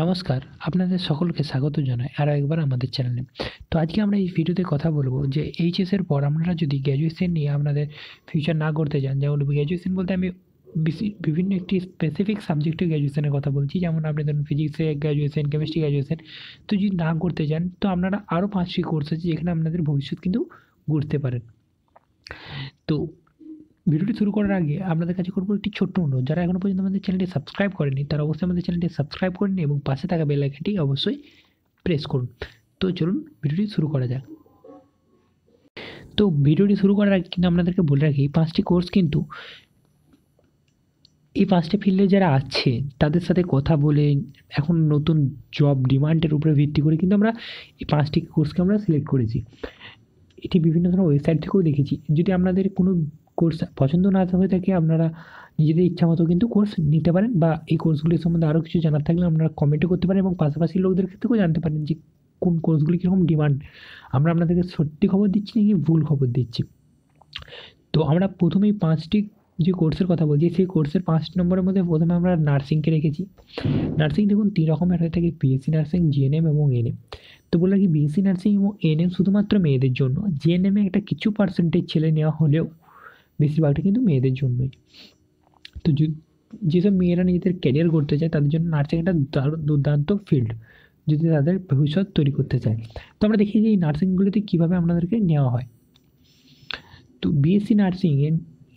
নমস্কার আপনাদের সকলকে স্বাগত জানাই আরও একবার আমাদের চ্যানেলে তো আজকে আমরা এই ভিডিওতে কথা বলবো যে এইচএসের পর আপনারা যদি গ্র্যাজুয়েশন নিয়ে আপনাদের ফিউচার না করতে চান যেমন গ্র্যাজুয়েশন বলতে আমি বিভিন্ন একটি স্পেসিফিক সাবজেক্টে গ্র্যাজুয়েশনের কথা বলছি যেমন আপনি ধরুন ফিজিক্সে গ্র্যাজুয়েশন কেমিস্ট্রি গ্র্যাজুয়েশন তো যদি না করতে চান তো আপনারা আরও পাঁচটি কোর্স আছে যেখানে আপনাদের ভবিষ্যৎ কিন্তু ঘুরতে পারেন তো ভিডিওটি শুরু করার আগে আপনাদের কাছে করবো একটি ছোট্ট অনুরোধ যারা এখনও পর্যন্ত আমাদের চ্যানেলটি সাবস্ক্রাইব করেনি তারা অবশ্যই আমাদের চ্যানেলটি সাবস্ক্রাইব করে নিন এবং পাশে থাকা বেল আইকনটি অবশ্যই প্রেস করুন তো চলুন ভিডিওটি শুরু করা যাক তো ভিডিওটি শুরু করার আগে কিন্তু আপনাদেরকে বলে রাখি পাঁচটি কোর্স কিন্তু এই পাঁচটি ফিল্ডে যারা আছে তাদের সাথে কথা বলে এখন নতুন জব ডিমান্ডের উপরে ভিত্তি করে কিন্তু আমরা এই পাঁচটি কোর্সকে আমরা সিলেক্ট করেছি এটি বিভিন্ন ধরনের ওয়েবসাইট থেকেও দেখেছি যদি আপনাদের কোনো কোর্স পছন্দ না থাকলে কি আপনারা নিজেদের ইচ্ছামতো কিন্তু কোর্স নিতে পারেন বা এই কোর্সগুলি সম্বন্ধে আরো কিছু জানার থাকলে আপনারা কমেন্ট করতে পারেন এবং আশেপাশে লোকদের থেকেও জানতে পারেন যে কোন কোর্সগুলি কি রকম ডিমান্ড আমরা আপনাদের ছট্টি খবর দিচ্ছি নাকি ভুল খবর দিচ্ছি তো আমরা প্রথমেই পাঁচটি যে কোর্সের কথা বলছি সেই কোর্সের পাঁচ নম্বরের মধ্যে প্রথমে আমরা নার্সিং কে রেখেছি নার্সিং দেখুন তিন রকমের রয়েছে কি बीएससी নার্সিং জিএনএম এবং এনএম তো বলা হয় কি बीएससी নার্সিং ও এনএম শুধুমাত্র মেয়েদের জন্য জিএনএম এ একটা কিছু परसेंटेज ছেলে নেওয়া হলেও বেশিরভাগটা কিন্তু মেয়েদের জন্যই তো যেসব মেয়েরা নিজেদের ক্যারিয়ার করতে চায় তাদের জন্য নার্সিং একটা দুর্দান্ত ফিল্ড যদি তাদের ভবিষ্যৎ তৈরি করতে চায় তো আমরা দেখি যে এই নার্সিংগুলোতে কীভাবে আমাদেরকে নেওয়া হয় তো বিএসসি নার্সিং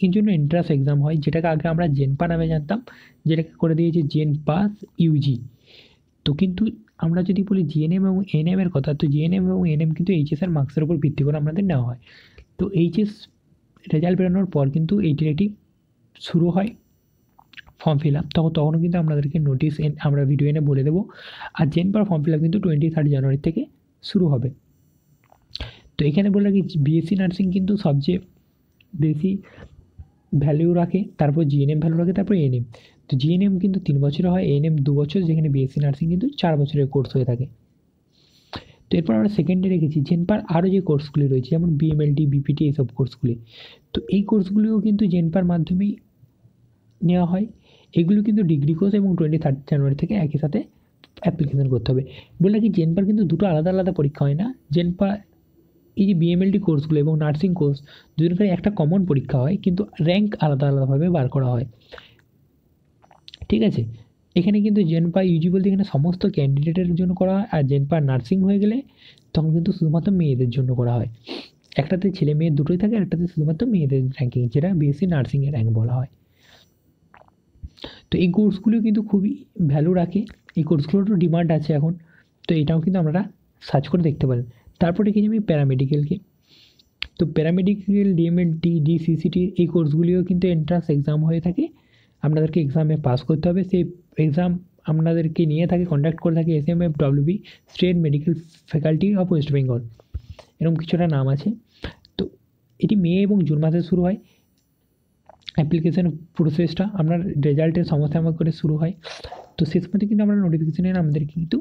এর জন্য এন্ট্রান্স এক্সাম হয় যেটাকে আগে আমরা জেনপা নামে জানতাম যেটাকে করে দিয়েছে জেন পাস ইউজি তো কিন্তু আমরা যদি বলি জিএনএম এবং এনএম এর কথা তো জিএনএম এবং এনএম কিন্তু এইচএসের মার্কসের উপর ভিত্তি করে আমাদের নেওয়া হয় তো এইচএস রেজাল্ট বেরোনোর পর কিন্তু এইটির একটি শুরু হয় ফর্ম ফিল আপ তখন তখনও কিন্তু আপনাদেরকে নোটিশ আমরা ভিডিও এনে বলে দেবো আর জেন পার ফর্ম ফিল আপ কিন্তু টোয়েন্টি থার্ড জানুয়ারি থেকে শুরু হবে তো এখানে বলে রাখি বিএসসি নার্সিং কিন্তু সবচেয়ে বেশি ভ্যালু রাখে তারপর জিএনএম ভ্যালু রাখে তারপর এএনএম তো জিএনএম কিন্তু তিন বছরে হয় এএনএম দু বছর যেখানে বিএসসি নার্সিং কিন্তু চার বছরের কোর্স হয়ে থাকে তো এরপর আমরা সেকেন্ডে রেখেছি জেনপার আরও যে কোর্সগুলি রয়েছে যেমন বিএমএলটি বিপিটি এইসব কোর্সগুলি তো এই কোর্সগুলিও কিন্তু জেনপার মাধ্যমেই নেওয়া হয় এগুলো কিন্তু ডিগ্রি কোর্স এবং টোয়েন্টি থার্ড জানুয়ারি থেকে একই সাথে অ্যাপ্লিকেশন করতে হবে বলে কি জেনপার কিন্তু দুটো আলাদা আলাদা পরীক্ষা হয় না জেনপার এই যে বিএমএলটি কোর্সগুলো এবং নার্সিং কোর্স দুজনকারই একটা কমন পরীক্ষা হয় কিন্তু র্যাঙ্ক আলাদা আলাদাভাবে বার করা হয় ঠিক আছে এখানে কিন্তু জেনপা ইউজি বলতে এখানে সমস্ত ক্যান্ডিডেটের জন্য করা হয় আর জেনপা নার্সিং হয়ে গেলে তখন কিন্তু শুধুমাত্র মেয়েদের জন্য করা হয় একটাতে ছেলে মেয়ে দুটোই থাকে একটাতে শুধুমাত্র মেয়েদের র্যাঙ্কিং যেটা বিএসসি নার্সিংয়ের র্যাঙ্ক বলা হয় তো এই কোর্সগুলিও কিন্তু খুবই ভ্যালু রাখে এই কোর্সগুলোরও ডিমান্ড আছে এখন তো এটাও কিন্তু আপনারা সার্চ করে দেখতে পারেন তারপরে রেখেছি আমি প্যারামেডিক্যালকে তো প্যারামেডিক্যাল ডিএমএনটি ডিসিসিটি এই কোর্সগুলিও কিন্তু এন্ট্রান্স এক্সাম হয়ে থাকে আপনাদেরকে এক্সামে পাস করতে হবে সেই এক্সাম আপনাদেরকে নিয়ে থাকে কন্ট্যাক্ট করে থাকে S M F WB state medical faculty of West Bengal এরকম কিছুটা নাম আছে তো এটি মে এবং জুন মাসে শুরু হয় অ্যাপ্লিকেশান প্রসেসটা আপনার রেজাল্টের সমস্যা আমার করে শুরু হয় তো শেষ পর্যন্ত কিন্তু আমরা নোটিফিকেশানের আমাদেরকে কিন্তু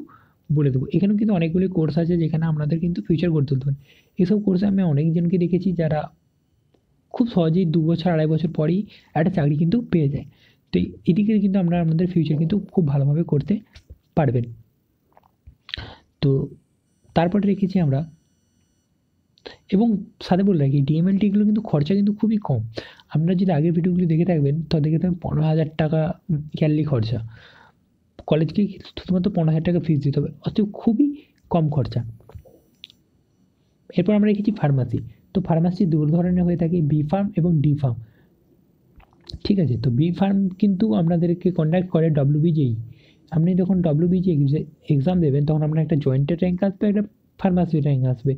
বলে দেবো এখানেও কিন্তু অনেকগুলি কোর্স আছে যেখানে আপনাদের কিন্তু ফিউচার গড়ে তুলতে হবে এসব কোর্সে আমি অনেকজনকে দেখেছি যারা খুব সহজেই দু বছর আড়াই বছর পরেই একটা চাকরি কিন্তু পেয়ে যায় তো এদিকে কিন্তু আমরা আমাদের ফিউচার কিন্তু খুব ভালোভাবে করতে পারবেন তো তারপরে রেখেছি আমরা এবং সাথে বলে রাখি ডিএমএলটিগুলো কিন্তু খরচা কিন্তু খুবই কম আপনারা যদি আগের ভিডিওগুলি দেখে থাকবেন তো দেখে থাকবেন পনেরো হাজার টাকা ইয়ারলি খরচা কলেজকে শুধুমাত্র পনেরো হাজার টাকা ফিস দিতে হবে অথচ খুবই কম খরচা এরপর আমরা রেখেছি ফার্মাসি তো ফার্মাসি দু ধরনের হয়ে থাকে বি ফার্ম এবং ডি ফার্ম ঠিক আছে তো বি ফার্ম কিন্তু আপনাদেরকে কন্ডাক্ট করে বিজেই আপনি যখন বিজে এক্সাম দেবেন তখন আপনার একটা জয়েন্টের র্যাঙ্ক আসবে একটা ফার্মাসি র্যাঙ্ক আসবে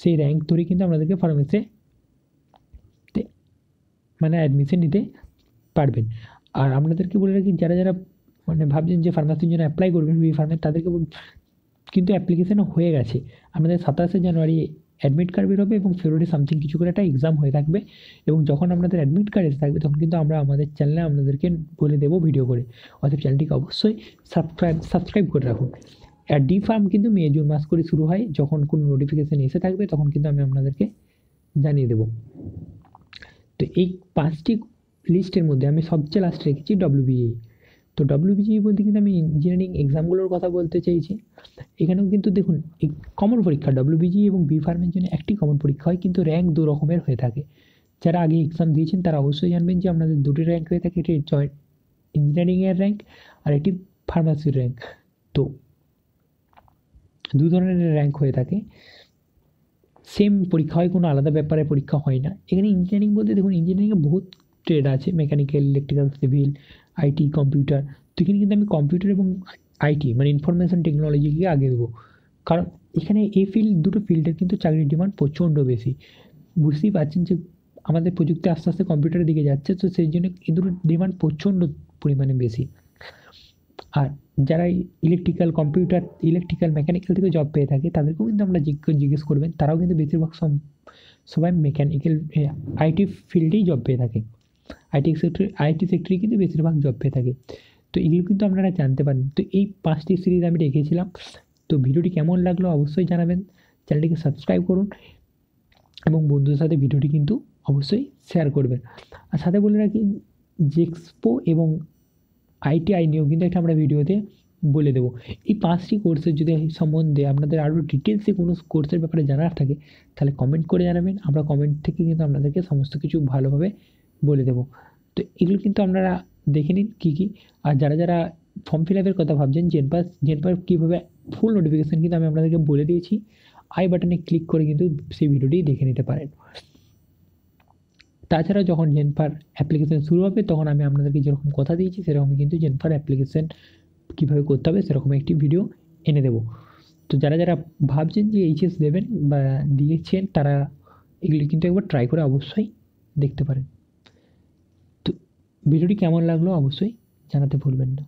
সেই র্যাঙ্ক ধরে কিন্তু আপনাদেরকে ফার্মেসি মানে অ্যাডমিশন নিতে পারবেন আর আপনাদেরকে বলে রাখি যারা যারা মানে ভাবছেন যে ফার্মাসির জন্য অ্যাপ্লাই করবেন বি ফার্মে তাদেরকে কিন্তু অ্যাপ্লিকেশানও হয়ে গেছে আপনাদের সাতাশে জানুয়ারি অ্যাডমিট কার্ড বেরোবে এবং ফেব্রুয়ারি সামথিং কিছু করে একটা এক্সাম হয়ে থাকবে এবং যখন আপনাদের অ্যাডমিট কার্ড এসে থাকবে তখন কিন্তু আমরা আমাদের চ্যানেলে আপনাদেরকে বলে দেবো ভিডিও করে অর্থাৎ চ্যানেলটিকে অবশ্যই সাবস্ক্রাইব সাবস্ক্রাইব করে রাখুন আর ডি ফার্ম কিন্তু মে জুন মাস করে শুরু হয় যখন কোনো নোটিফিকেশান এসে থাকবে তখন কিন্তু আমি আপনাদেরকে জানিয়ে দেবো তো এই পাঁচটি লিস্টের মধ্যে আমি সবচেয়ে লাস্ট রেখেছি ডব্লিউবিএ তো ডাব্লিউবিজিই e বলতে কিন্তু আমি ইঞ্জিনিয়ারিং এক্সামগুলোর কথা বলতে চাইছি এখানেও কিন্তু দেখুন এই কমন পরীক্ষা বিজি e এবং বি ফার্মের জন্য একটি কমন পরীক্ষা হয় কিন্তু র্যাঙ্ক দু রকমের হয়ে থাকে যারা আগে এক্সাম দিয়েছেন তারা অবশ্যই জানবেন যে আপনাদের দুটি র্যাঙ্ক হয়ে থাকে এটি জয়েন্ট ইঞ্জিনিয়ারিংয়ের র্যাঙ্ক আর একটি ফার্মাসির র্যাঙ্ক তো দু ধরনের র্যাঙ্ক হয়ে থাকে সেম পরীক্ষা হয় কোনো আলাদা ব্যাপারে পরীক্ষা হয় না এখানে ইঞ্জিনিয়ারিং বলতে দেখুন ইঞ্জিনিয়ারিংয়ে বহুত ট্রেড আছে mechanical electrical civil IT computer তো এখানে কিন্তু আমি কম্পিউটার এবং আইটি মানে ইনফরমেশান টেকনোলজিকে আগে দেবো কারণ এখানে এই ফিল্ড দুটো ফিল্ডের কিন্তু চাকরির ডিমান্ড প্রচণ্ড বেশি বুঝতেই পারছেন যে আমাদের প্রযুক্তি আস্তে আস্তে কম্পিউটারের দিকে যাচ্ছে তো সেই জন্য এই দুটো ডিমান্ড প্রচণ্ড পরিমাণে বেশি আর যারা ইলেকট্রিক্যাল কম্পিউটার ইলেকট্রিক্যাল মেকানিক্যাল থেকে জব পেয়ে থাকে তাদেরকেও কিন্তু আমরা জিজ্ঞেস করবেন তারাও কিন্তু বেশিরভাগ সবাই মেকানিক্যাল আইটি ফিল্ডেই জব পেয়ে থাকে আইটি সেক্টর আইটি সেক্টরে কিন্তু বেশিরভাগ জব পেয়ে থাকে তো এগুলো কিন্তু আপনারা জানতে পারেন তো এই পাঁচটি সিরিজ আমি রেখেছিলাম তো ভিডিওটি কেমন লাগলো অবশ্যই জানাবেন চ্যানেলটিকে সাবস্ক্রাইব করুন এবং বন্ধুদের সাথে ভিডিওটি কিন্তু অবশ্যই শেয়ার করবেন আর সাথে বলে রাখি জেক্সপো এবং আইটিআই নিয়েও কিন্তু একটা আমরা ভিডিওতে বলে দেবো এই পাঁচটি কোর্সের যদি সম্বন্ধে আপনাদের আরও ডিটেলসে কোনো কোর্সের ব্যাপারে জানার থাকে তাহলে কমেন্ট করে জানাবেন আমরা কমেন্ট থেকে কিন্তু আপনাদেরকে সমস্ত কিছু ভালোভাবে বলে দেবো তো এগুলো কিন্তু আপনারা দেখে নিন কী কী আর যারা যারা ফর্ম ফিল আপের কথা ভাবছেন জেনপাস জেনপাস কীভাবে ফুল নোটিফিকেশান কিন্তু আমি আপনাদেরকে বলে দিয়েছি আই বাটনে ক্লিক করে কিন্তু সেই ভিডিওটি দেখে নিতে পারেন তাছাড়া যখন জেনফার অ্যাপ্লিকেশান শুরু হবে তখন আমি আপনাদেরকে যেরকম কথা দিয়েছি সেরকম কিন্তু জেনফার অ্যাপ্লিকেশান কীভাবে করতে হবে সেরকম একটি ভিডিও এনে দেবো তো যারা যারা ভাবছেন যে এইচএস দেবেন বা দিয়েছেন তারা এগুলি কিন্তু একবার ট্রাই করে অবশ্যই দেখতে পারেন ভিডিওটি কেমন লাগলো অবশ্যই জানাতে ভুলবেন না